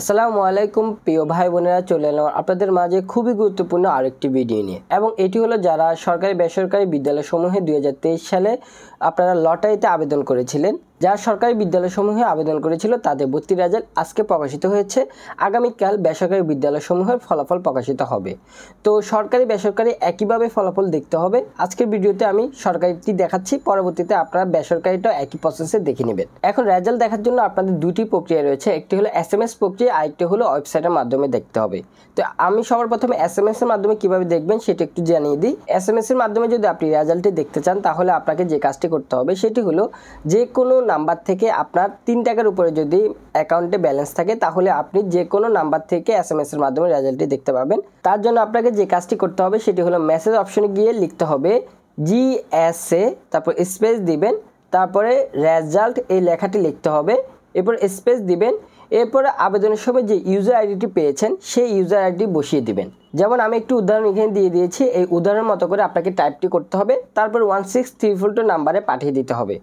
আসসালামু আলাইকুম প্রিয় ভাই বোনেরা চলে এলাম আপনাদের মাঝে খুবই গুরুত্বপূর্ণ আরেকটি ভিডিও নিয়ে এবং এটি হলো যারা সরকারি বেসরকারি বিদ্যালয়সমূহে দুই সালে আপনারা লটারিতে আবেদন করেছিলেন যারা সরকারি বিদ্যালয়সমূহে আবেদন করেছিল তাদের ভর্তির রেজাল্ট আজকে প্রকাশিত হয়েছে আগামীকাল বেসরকারি বিদ্যালয়সমূহের ফলাফল প্রকাশিত হবে তো সরকারি বেসরকারি একইভাবে ফলাফল দেখতে হবে আজকের ভিডিওতে আমি সরকারিটি দেখাচ্ছি পরবর্তীতে আপনারা বেসরকারিটাও একই প্রসেসে দেখে নেবেন এখন রেজাল্ট দেখার জন্য আপনাদের দুটি প্রক্রিয়া রয়েছে একটি হলো এস এম এস প্রক্রিয়া আরেকটি হলো ওয়েবসাইটের মাধ্যমে দেখতে হবে তো আমি সবার প্রথমে এস এম এস এর মাধ্যমে কীভাবে দেখবেন সেটা একটু জানিয়ে দিই এস এম এস এর মাধ্যমে যদি আপনি রেজাল্টটি দেখতে চান তাহলে আপনাকে যে কাজটি করতে হবে সেটি হলো যে কোনো নাম্বার থেকে আপনার তিন টাকার উপরে যদি অ্যাকাউন্টে ব্যালেন্স থাকে তাহলে আপনি যে কোনো নাম্বার থেকে এস এম এসের মাধ্যমে রেজাল্টটি দেখতে পাবেন তার জন্য আপনাকে যে কাজটি করতে হবে সেটি হলো মেসেজ অপশনে গিয়ে লিখতে হবে জি এস এ তারপর স্পেস দিবেন তারপরে রেজাল্ট এই লেখাটি লিখতে হবে এরপর স্পেস দিবেন এরপরে আবেদনের সময় যে ইউজার আইডিটি পেয়েছেন সেই ইউজার আইডি বসিয়ে দিবেন যেমন আমি একটু উদাহরণ এখানে দিয়ে দিয়েছি এই উদাহরণ মতো করে আপনাকে টাইপটি করতে হবে তারপর one six three four two নাম্বারে পাঠিয়ে দিতে হবে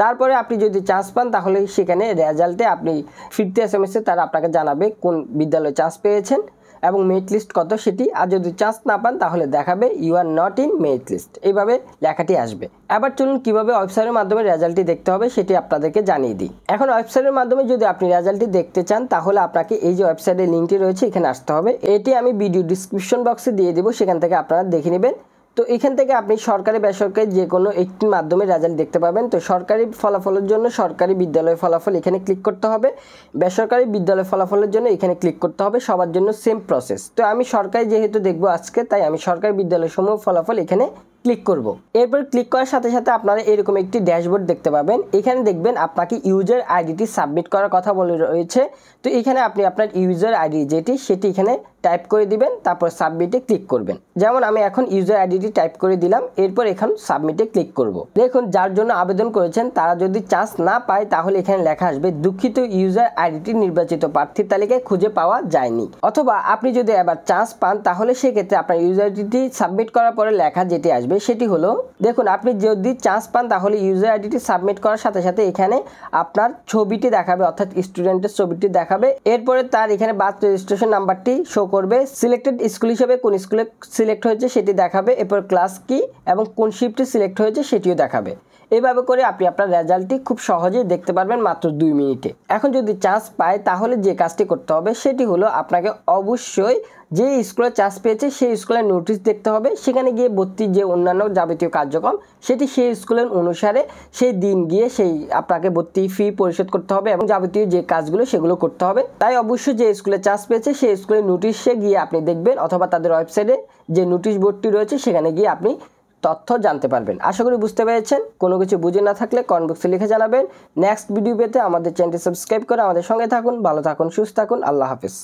তারপরে আপনি যদি চান্স পান তাহলে সেখানে রেজাল্টে আপনি ফিফটি এস এম এসে তারা আপনাকে জানাবে কোন বিদ্যালয়ে চান্স পেয়েছেন এবং মেরিট লিস্ট কত সেটি আর যদি চান্স না পান তাহলে দেখাবে you are not in merit list এইভাবে লেখাটি আসবে এবার চলুন কীভাবে ওয়েবসাইটের মাধ্যমে রেজাল্টটি দেখতে হবে সেটি আপনাদেরকে জানিয়ে দিই এখন ওয়েবসাইটের মাধ্যমে যদি আপনি রেজাল্টটি দেখতে চান তাহলে আপনাকে এই যে ওয়েবসাইটের লিঙ্কটি রয়েছে এখানে আসতে হবে এটি আমি ভিডিও ডিসক্রিপশন বক্সে দিয়ে দেবো সেখান থেকে আপনারা দেখে নেবেন তো এখান থেকে আপনি সরকারি বেসরকারি যে কোনো একটি মাধ্যমে রেজাল্ট দেখতে পাবেন তো সরকারি ফলাফলের জন্য সরকারি বিদ্যালয় ফলাফল এখানে ক্লিক করতে হবে বেসরকারি বিদ্যালয় ফলাফলের জন্য এখানে ক্লিক করতে হবে সবার জন্য সেম প্রসেস তো আমি সরকারি যেহেতু দেখব আজকে তাই আমি সরকারি বিদ্যালয়সমূহ ফলাফল এখানে ক্লিক করব। এরপর ক্লিক করার সাথে সাথে আপনারা এরকম একটি ড্যাশবোর্ড দেখতে পাবেন এখানে দেখবেন আপনাকে ইউজার আইডিটি সাবমিট করার কথা বলে রয়েছে তো এখানে আপনি আপনার ইউজার আইডি যেটি সেটি এখানে টাইপ করে দিবেন তারপর সাবমিটে ক্লিক করবেন যেমন আমি এখন ইউজার আইডিটি টাইপ করে দিলাম এরপর এখন সাবমিটে ক্লিক করব। দেখুন যার জন্য আবেদন করেছেন তারা যদি চান্স না পায় তাহলে এখানে লেখা আসবে দুঃখিত ইউজার আইডিটি নির্বাচিত প্রার্থীর তালিকায় খুঁজে পাওয়া যায়নি অথবা আপনি যদি এবার চান্স পান তাহলে সেক্ষেত্রে আপনার ইউজার আইডিটি সাবমিট করার পরে লেখা যেটি আসবে আসবে সেটি হলো দেখুন আপনি যদি চান্স পান তাহলে ইউজার আইডিটি সাবমিট করার সাথে সাথে এখানে আপনার ছবিটি দেখাবে অর্থাৎ স্টুডেন্টের ছবিটি দেখাবে এরপরে তার এখানে বার্থ রেজিস্ট্রেশন নাম্বারটি শো করবে সিলেক্টেড স্কুল হিসেবে কোন স্কুলে সিলেক্ট হয়েছে সেটি দেখাবে এরপর ক্লাস কি এবং কোন শিফটটি সিলেক্ট হয়েছে সেটিও দেখাবে এভাবে করে আপনি আপনার রেজাল্টটি খুব সহজেই দেখতে পারবেন মাত্র দুই মিনিটে এখন যদি চান্স পায় তাহলে যে কাজটি করতে হবে সেটি হলো আপনাকে অবশ্যই যে স্কুলে চান্স পেয়েছে সেই স্কুলের নোটিশ দেখতে হবে সেখানে গিয়ে ভর্তির যে অন্যান্য যাবতীয় কার্যক্রম সেটি সেই স্কুলের অনুসারে সেই দিন গিয়ে সেই আপনাকে ভর্তি ফি পরিশোধ করতে হবে এবং যাবতীয় যে কাজগুলো সেগুলো করতে হবে তাই অবশ্যই যে স্কুলে চান্স পেয়েছে সেই স্কুলের নোটিশে গিয়ে আপনি দেখবেন অথবা তাদের ওয়েবসাইটে যে নোটিশ বোর্ডটি রয়েছে সেখানে গিয়ে আপনি তথ্য জানতে পারবেন আশা করি বুঝতে পেরেছেন কোনো কিছু বুঝে না থাকলে কমেন্ট বক্সে লিখে জানাবেন নেক্সট ভিডিও পেতে আমাদের চ্যানেলটি সাবস্ক্রাইব করে আমাদের সঙ্গে থাকুন ভালো থাকুন সুস্থ থাকুন আল্লাহ হাফিজ